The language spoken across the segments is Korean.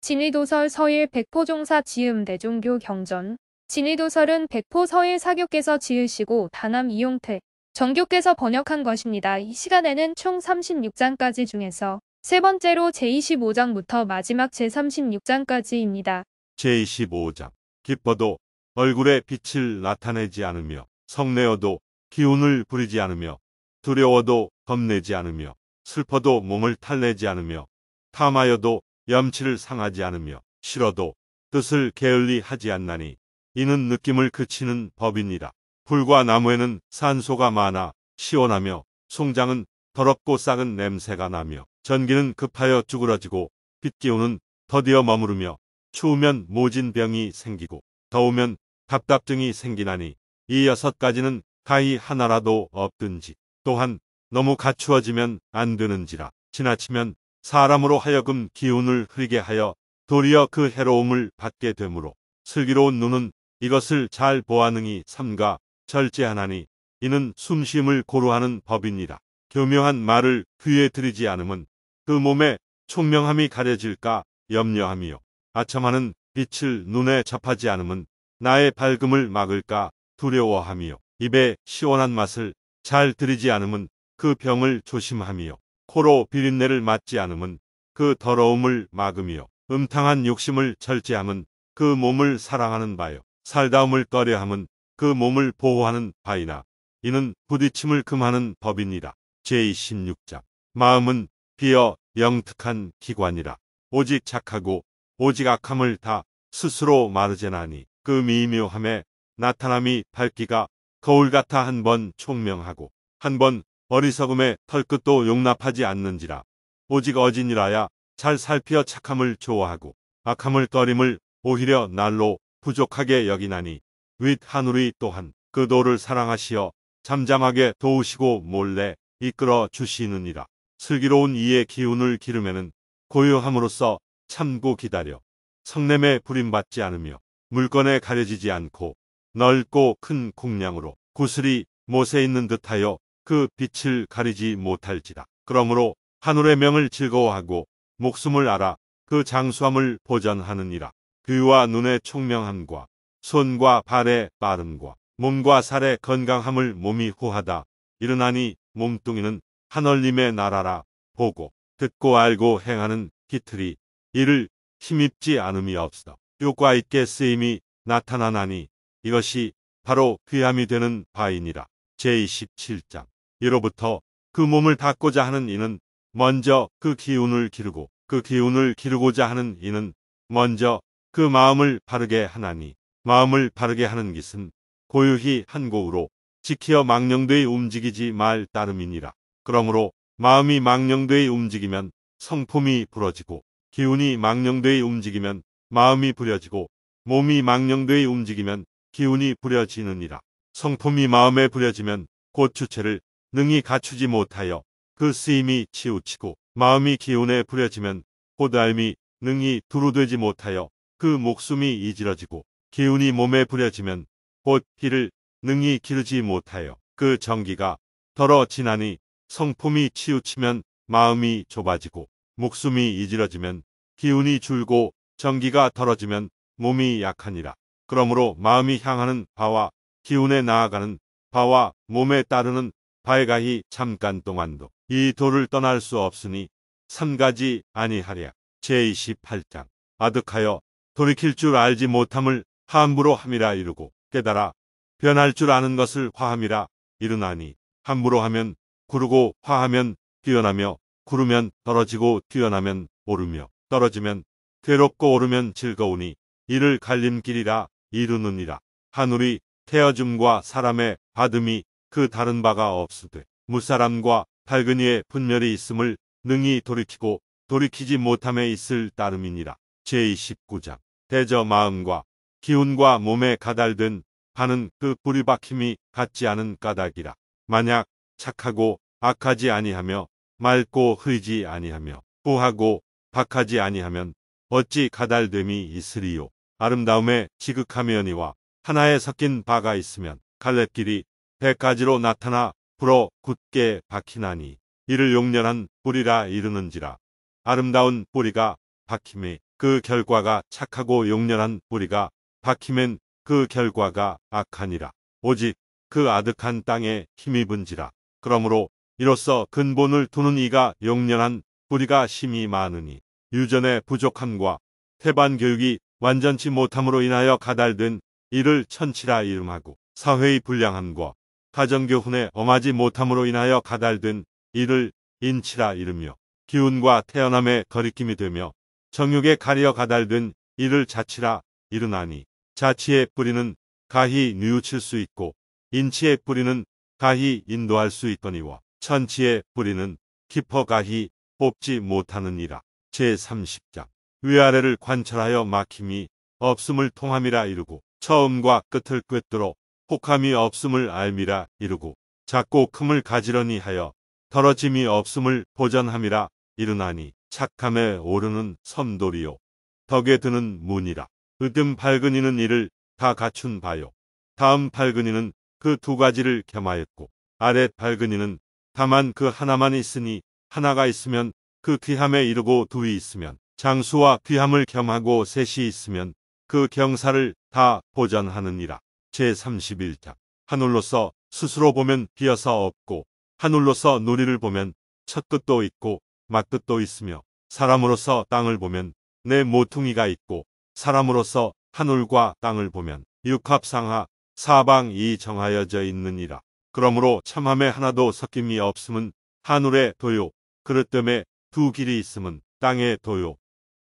진의도설 서일 백포 종사 지음 대종교 경전 진의도설은 백포 서일 사교께서 지으시고 다남 이용태 정교께서 번역한 것입니다. 이 시간에는 총 36장까지 중에서 세 번째로 제25장부터 마지막 제36장까지입니다. 제25장 기뻐도 얼굴에 빛을 나타내지 않으며 성내어도 기운을 부리지 않으며 두려워도 겁내지 않으며 슬퍼도 몸을 탈내지 않으며 탐하여도 염치를 상하지 않으며 싫어도 뜻을 게을리 하지 않나니 이는 느낌을 그치는 법이니라. 풀과 나무에는 산소가 많아 시원하며 송장은 더럽고 싹은 냄새가 나며 전기는 급하여 쭈그러지고 빛기운은 더디어 머무르며 추우면 모진병이 생기고 더우면 답답증이 생기나니 이 여섯 가지는 가히 하나라도 없든지 또한 너무 갖추어지면 안 되는지라 지나치면 사람으로 하여금 기운을 흐리게 하여 도리어 그 해로움을 받게 되므로 슬기로운 눈은 이것을 잘 보아능히 삼가 절제하나니 이는 숨심을 고루하는 법입니다. 교묘한 말을 귀에 들이지 않음은 그 몸에 총명함이 가려질까 염려함이요. 아첨하는 빛을 눈에 접하지 않음은 나의 밝음을 막을까 두려워함이요. 입에 시원한 맛을 잘 들이지 않음은 그 병을 조심함이요. 코로 비린내를 맡지 않음은 그 더러움을 막음이요. 음탕한 욕심을 절제함은 그 몸을 사랑하는 바요. 살다움을 꺼려함은 그 몸을 보호하는 바이나 이는 부딪힘을 금하는 법이니라. 제2 6장 마음은 비어 영특한 기관이라. 오직 착하고 오직 악함을 다 스스로 마르제나니 그 미묘함에 나타남이 밝기가 거울 같아 한 번 총명하고 한번 어리석음에 털끝도 용납하지 않는지라. 오직 어진이라야 잘 살피어 착함을 좋아하고 악함을 떠림을 오히려 날로 부족하게 여기나니 윗 하늘이 또한 그 도를 사랑하시어 잠잠하게 도우시고 몰래 이끌어 주시느니라. 슬기로운 이의 기운을 기르면은 고요함으로써 참고 기다려 성냄에 부림받지 않으며 물건에 가려지지 않고 넓고 큰 공량으로 구슬이 못에 있는 듯하여 그 빛을 가리지 못할지라. 그러므로 하늘의 명을 즐거워하고 목숨을 알아 그 장수함을 보전하느니라. 귀와 눈의 총명함과 손과 발의 빠름과 몸과 살의 건강함을 몸이 후하다. 일어나니 몸뚱이는 하늘님의 나라라 보고 듣고 알고 행하는 기틀이 이를 힘입지 않음이 없어 효과 있게 쓰임이 나타나나니 이것이 바로 귀함이 되는 바이니라. 제27장 이로부터 그 몸을 닦고자 하는 이는 먼저 그 기운을 기르고 그 기운을 기르고자 하는 이는 먼저 그 마음을 바르게 하나니 마음을 바르게 하는 것은 고유히 한고우로 지키어 망령되이 움직이지 말 따름이니라. 그러므로 마음이 망령되이 움직이면 성품이 부러지고 기운이 망령되이 움직이면 마음이 부려지고 몸이 망령되이 움직이면 기운이 부려지느니라. 성품이 마음에 부려지면 곧 주체를 능히 갖추지 못하여 그 쓰임이 치우치고 마음이 기운에 부려지면 곧알미 능히 두루되지 못하여 그 목숨이 이질어지고 기운이 몸에 부려지면 곧 피를 능히 기르지 못하여 그 정기가 더러 지나니 성품이 치우치면 마음이 좁아지고 목숨이 이질어지면 기운이 줄고 정기가 덜어지면 몸이 약하니라. 그러므로 마음이 향하는 바와 기운에 나아가는 바와 몸에 따르는 발가히 잠깐 동안도 이 도를 떠날 수 없으니 삼가지 아니하랴. 제28장 아득하여 돌이킬 줄 알지 못함을 함부로 함이라 이르고 깨달아 변할 줄 아는 것을 화함이라 이르나니 함부로 하면 구르고 화하면 뛰어나며 구르면 떨어지고 뛰어나면 오르며 떨어지면 괴롭고 오르면 즐거우니 이를 갈림길이라 이루느니라 하늘이 태어줌과 사람의 받음이 그 다른 바가 없으되 무사람과 밝은이의 분멸이 있음을 능히 돌이키고 돌이키지 못함에 있을 따름이니라. 제29장 대저 마음과 기운과 몸에 가달든 반는그 뿌리 박힘이 같지 않은 까닭이라. 만약 착하고 악하지 아니하며 맑고 흐리지 아니하며 후하고 박하지 아니하면 어찌 가달됨이 있으리요. 아름다움에 지극하며니와 하나에 섞인 바가 있으면 갈래길이 배가지로 나타나 불어 굳게 박히나니 이를 용련한 뿌리라 이르는지라 아름다운 뿌리가 박힘에 그 결과가 착하고 용련한 뿌리가 박힘엔 그 결과가 악하니라 오직 그 아득한 땅에 힘입은지라 그러므로 이로써 근본을 두는 이가 용련한 뿌리가 심히 많으니 유전의 부족함과 태반 교육이 완전치 못함으로 인하여 가달된 이를 천치라 이름하고 사회의 불량함과 사정교훈에 엄하지 못함으로 인하여 가달든 이를 인치라 이르며 기운과 태어남의 거리낌이 되며 정욕에 가려가달든 이를 자치라 이르나니 자치의 뿌리는 가히 뉘우칠 수 있고 인치의 뿌리는 가히 인도할 수있더니와 천치의 뿌리는 깊어 가히 뽑지 못하느니라. 제30장 위아래를 관찰하여 막힘이 없음을 통함이라 이르고 처음과 끝을 꿰뚫어 혹함이 없음을 알미라 이루고 작고 큼을 가지러니 하여 떨어짐이 없음을 보전함이라 이르나니 착함에 오르는 섬돌이요 덕에 드는 문이라 으뜸 밝은 이는 이를 다 갖춘 바요 다음 밝은 이는 그 두 가지를 겸하였고 아래 밝은 이는 다만 그 하나만 있으니 하나가 있으면 그 귀함에 이르고 두이 있으면 장수와 귀함을 겸하고 셋이 있으면 그 경사를 다 보전하느니라 제31장 하늘로서 스스로 보면 비어서 없고 하늘로서 누리를 보면 첫 끝도 있고 막끝도 있으며 사람으로서 땅을 보면 내 모퉁이가 있고 사람으로서 하늘과 땅을 보면 육합상하 사방이 정하여져 있느니라. 그러므로 참함에 하나도 섞임이 없음은 하늘의 도요 그릇됨에 두 길이 있음은 땅의 도요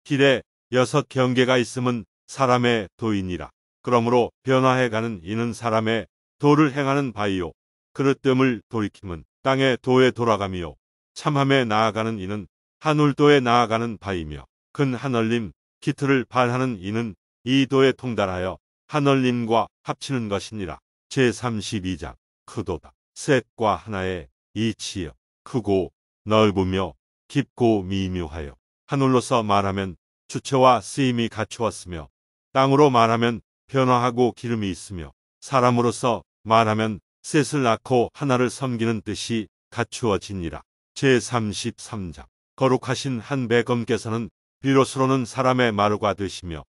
길에 여섯 경계가 있음은 사람의 도이니라. 그러므로 변화해가는 이는 사람의 도를 행하는 바이요. 그릇됨을 돌이킴은 땅의 도에 돌아감이요. 참함에 나아가는 이는 하늘도에 나아가는 바이며 근하늘님 기틀을 반하는 이는 이 도에 통달하여 하늘님과 합치는 것이니라. 제32장 크도다. 셋과 하나의 이치여 크고 넓으며 깊고 미묘하여 하늘로서 말하면 주체와 쓰임이 갖추었으며 땅으로 말하면 변화하고 기름이 있으며 사람으로서 말하면 셋을 낳고 하나를 섬기는 뜻이 갖추어지니라. 제33장 거룩하신 한 백엄께서는 비로소로는 사람의 마루가 되시며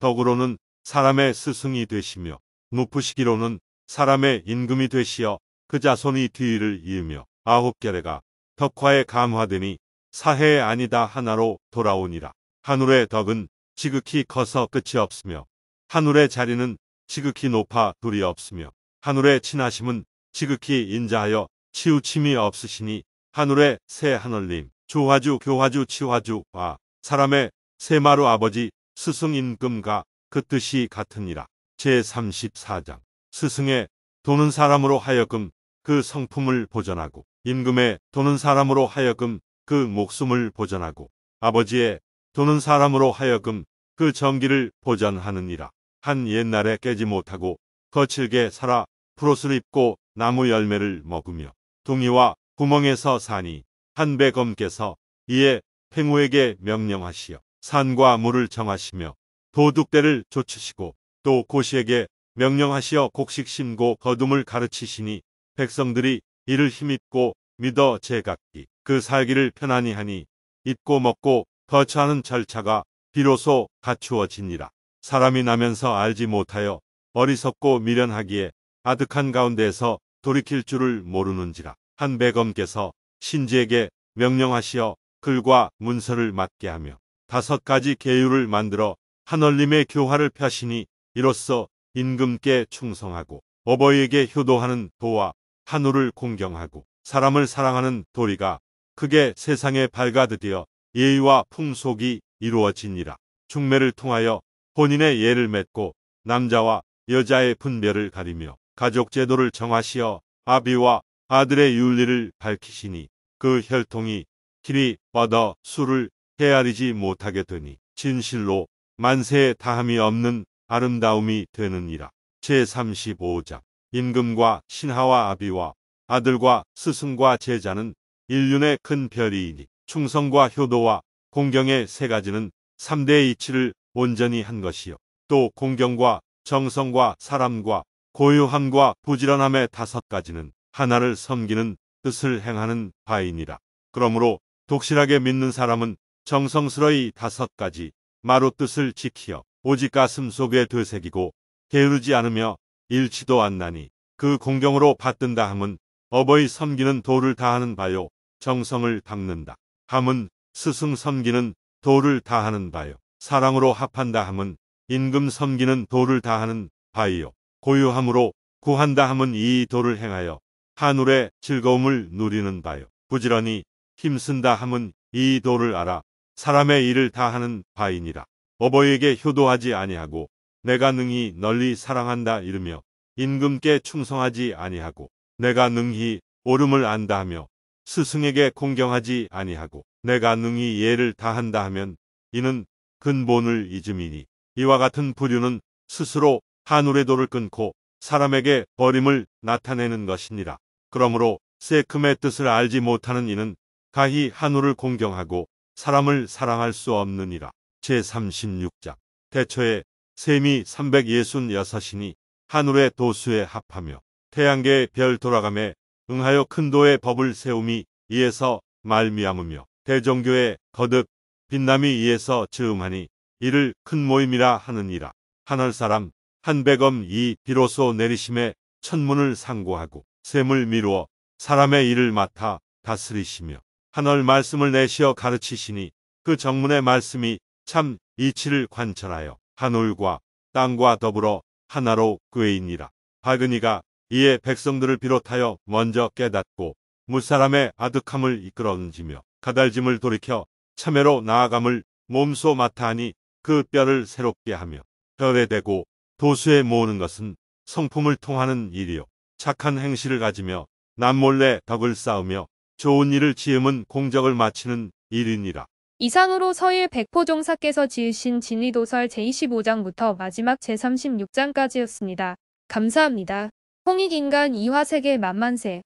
덕으로는 사람의 스승이 되시며 높으시기로는 사람의 임금이 되시어 그 자손이 뒤를 이으며 아홉 결례가 덕화에 감화되니 사해 아니다 하나로 돌아오니라. 하늘의 덕은 지극히 커서 끝이 없으며 하늘의 자리는 지극히 높아 둘이 없으며 하늘의 친하심은 지극히 인자하여 치우침이 없으시니 하늘의 새 하늘님 조화주 교화주 치화주와 사람의 새마루 아버지 스승 임금과 그 뜻이 같으니라. 제34장 스승의 도는 사람으로 하여금 그 성품을 보전하고 임금의 도는 사람으로 하여금 그 목숨을 보전하고 아버지의 도는 사람으로 하여금 그 정기를 보전하느니라. 한 옛날에 깨지 못하고 거칠게 살아 풀옷을 입고 나무 열매를 먹으며 동이와 구멍에서 사니 한백검께서 이에 팽우에게 명령하시어 산과 물을 정하시며 도둑대를 조치시고 또 고시에게 명령하시어 곡식 심고 거둠을 가르치시니 백성들이 이를 힘입고 믿어 제각기 그 살기를 편안히 하니 입고 먹고 거처하는 절차가 비로소 갖추어지니라. 사람이 나면서 알지 못하여 어리석고 미련하기에 아득한 가운데에서 돌이킬 줄을 모르는지라 한백검께서 신지에게 명령하시어 글과 문서를 맡게 하며 다섯 가지 계율을 만들어 한얼림의 교화를 펴시니 이로써 임금께 충성하고 어버이에게 효도하는 도와 한우를 공경하고 사람을 사랑하는 도리가 크게 세상에 밝아드디어 예의와 풍속이 이루어지니라. 중매를 통하여 본인의 예를 맺고 남자와 여자의 분별을 가리며 가족제도를 정하시어 아비와 아들의 윤리를 밝히시니 그 혈통이 길이 뻗어 술을 헤아리지 못하게 되니 진실로 만세에 다함이 없는 아름다움이 되느니라. 제35장 임금과 신하와 아비와 아들과 스승과 제자는 인륜의 큰 별이이니 충성과 효도와 공경의 세 가지는 3대 이치를 온전히 한 것이요. 또 공경과 정성과 사람과 고요함과 부지런함의 다섯 가지는 하나를 섬기는 뜻을 행하는 바이니라. 그러므로 독실하게 믿는 사람은 정성스러이 다섯 가지 마루 뜻을 지키어 오직 가슴 속에 되새기고 게으르지 않으며 일치도 않나니 그 공경으로 받든다 함은 어버이 섬기는 도를 다하는 바요 정성을 닦는다 함은 스승 섬기는 도를 다하는 바요 사랑으로 합한다 함은 임금 섬기는 도를 다하는 바이요. 고유함으로 구한다 함은 이 도를 행하여 하늘의 즐거움을 누리는 바요. 부지런히 힘쓴다 함은 이 도를 알아 사람의 일을 다하는 바이니라. 어버이에게 효도하지 아니하고 내가 능히 널리 사랑한다 이르며 임금께 충성하지 아니하고 내가 능히 오름을 안다 하며 스승에게 공경하지 아니하고 내가 능히 예를 다한다 하면 이는 근본을 잊음이니 이와 같은 부류는 스스로 하늘의 도를 끊고 사람에게 버림을 나타내는 것이니라. 그러므로 세큼의 뜻을 알지 못하는 이는 가히 하늘을 공경하고 사람을 사랑할 수 없느니라. 제36장 대처에 셈이 366이니 하늘의 도수에 합하며 태양계의 별 돌아감에 응하여 큰 도의 법을 세움이 이에서 말미암으며 대종교에 거듭 빛남이 이에서 즈음하니 이를 큰 모임이라 하느니라. 하늘 사람 한백엄 이 비로소 내리심에 천문을 상고하고 샘을 미루어 사람의 일을 맡아 다스리시며 하늘 말씀을 내시어 가르치시니 그 정문의 말씀이 참 이치를 관철하여 하늘과 땅과 더불어 하나로 꾀이니라. 박은이가 이에 백성들을 비롯하여 먼저 깨닫고 무사람의 아득함을 이끌어는지며 가달짐을 돌이켜 참회로 나아감을 몸소 맡아하니 그 뼈를 새롭게 하며 뼈에 대고 도수에 모으는 것은 성품을 통하는 일이요 착한 행실을 가지며 남몰래 덕을 쌓으며 좋은 일을 지음은 공적을 마치는 일이니라. 이상으로 서일 백포종사께서 지으신 진리도설 제25장부터 마지막 제36장까지였습니다. 감사합니다. 홍익인간 이화세계 만만세